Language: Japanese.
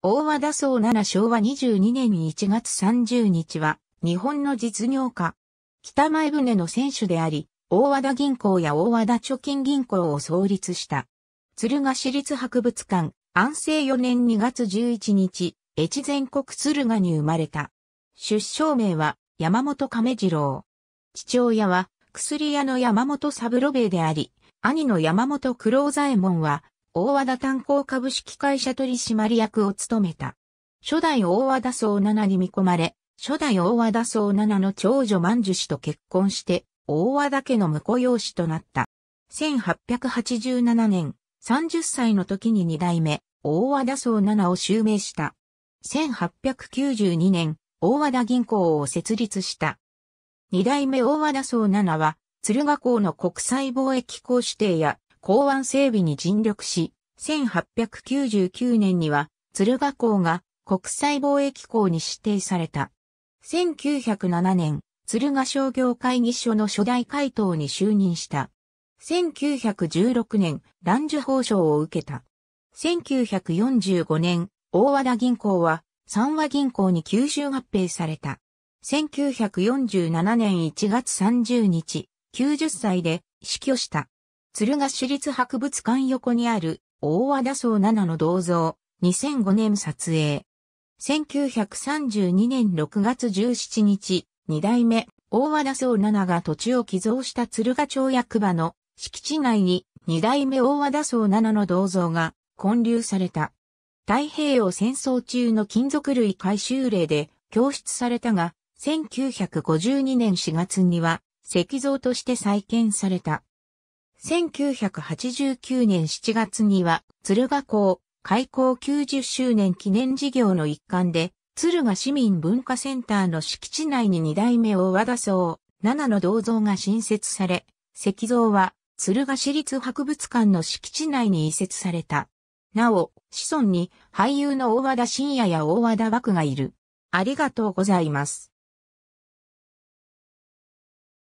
大和田荘奈昭和22年1月30日は、日本の実業家、北前船の選手であり、大和田銀行や大和田貯金銀行を創立した。鶴ヶ市立博物館、安政4年2月11日、越前国鶴ヶに生まれた。出生名は山本亀次郎。父親は薬屋の山本三郎兵衛であり、兄の山本黒左衛門は大和田炭鉱株式会社取締役を務めた。初代大和田総七に見込まれ、初代大和田総七の長女万寿氏と結婚して、大和田家の婿養子となった。1887年、30歳の時に二代目、大和田総七を襲名した。1892年、大和田銀行を設立した。二代目大和田総七は、鶴ヶ港の国際貿易港指定や港湾整備に尽力し、1899年には鶴賀港が国際貿易港に指定された。1907年、鶴賀商業会議所の初代会頭に就任した。1916年、男女法奨を受けた。1945年、大和田銀行は、三和銀行に吸収合併された。1947年1月30日、90歳で死去した。鶴ヶ市立博物館横にある大和田荘7の銅像、2005年撮影。1932年6月17日、2代目、大和田荘7が土地を寄贈した鶴ヶ町役場の敷地内に2代目大和田荘7の銅像が建立された。太平洋戦争中の金属類回収例で供出されたが、1952年4月には石像として再建された。1989年7月には、鶴ヶ港開港90周年記念事業の一環で、鶴ヶ市民文化センターの敷地内に2代目大和田荘、7の銅像が新設され、石像は鶴ヶ市立博物館の敷地内に移設された。なお、子孫に俳優の大和田信也や大和田幕がいる。ありがとうございます。